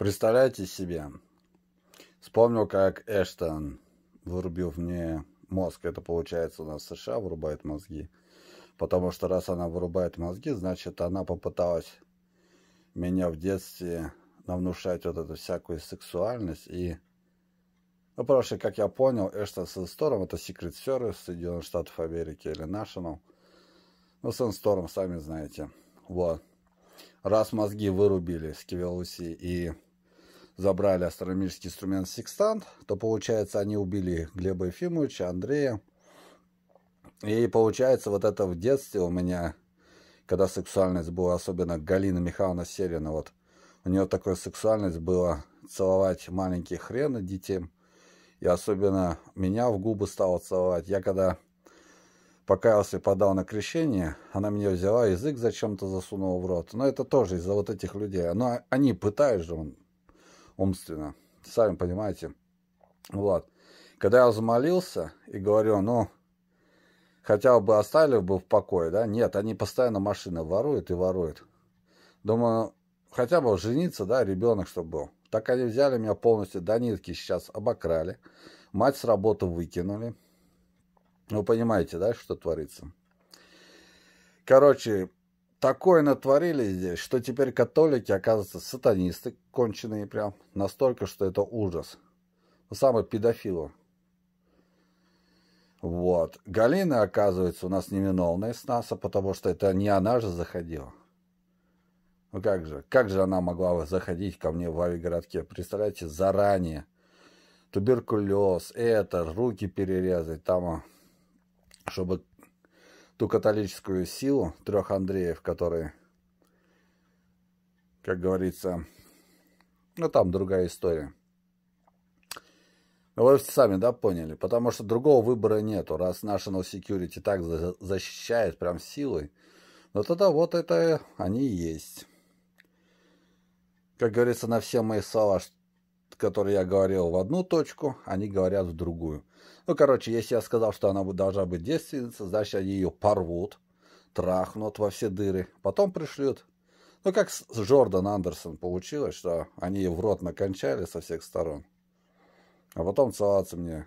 Представляете себе, вспомнил, как Эштон вырубил мне мозг. Это получается у нас США вырубает мозги. Потому что раз она вырубает мозги, значит она попыталась меня в детстве навнушать вот эту всякую сексуальность и... Ну, потому как я понял, Эштон Сенстором это секрет сервис Соединенных Штатов Америки или National. Ну, Сенстором, сами знаете. Вот. Раз мозги вырубили с Кивелуси и забрали астрономический инструмент секстант, то получается они убили Глеба Ефимовича, Андрея. И получается вот это в детстве у меня, когда сексуальность была, особенно Галина Михайловна Серина, вот у нее такая сексуальность была целовать маленькие хрена детей. И особенно меня в губы стала целовать. Я когда покаялся и подал на крещение, она мне взяла язык зачем-то засунула в рот. Но это тоже из-за вот этих людей. Но они пытают же, умственно. Сами понимаете. Вот. Когда я взмолился и говорю, ну, хотя бы оставили бы в покое, да? Нет, они постоянно машины воруют и воруют. Думаю, хотя бы жениться, да, ребенок, чтобы был. Так они взяли меня полностью до нитки сейчас, обокрали. Мать с работы выкинули. Вы понимаете, да, что творится? Короче, такое натворили здесь, что теперь католики, оказываются сатанисты, конченые прям, настолько, что это ужас. Ну, Самый педофил. Вот. Галина, оказывается, у нас невиновная с НАСА, потому что это не она же заходила. Ну как же, как же она могла заходить ко мне в авиагородке? Представляете, заранее. Туберкулез, это, руки перерезать, там, а, чтобы ту католическую силу трех Андреев, которые, как говорится, ну там другая история. Ну, вы сами, да, поняли? Потому что другого выбора нету. Раз National Security так защищает прям силой, но ну, тогда вот это они и есть. Как говорится, на все мои слова, что которые я говорил в одну точку, они говорят в другую. Ну, короче, если я сказал, что она должна быть девственница, значит, они ее порвут, трахнут во все дыры, потом пришлют. Ну, как с Джордан Андерсон получилось, что они ее в рот накончали со всех сторон, а потом целоваться мне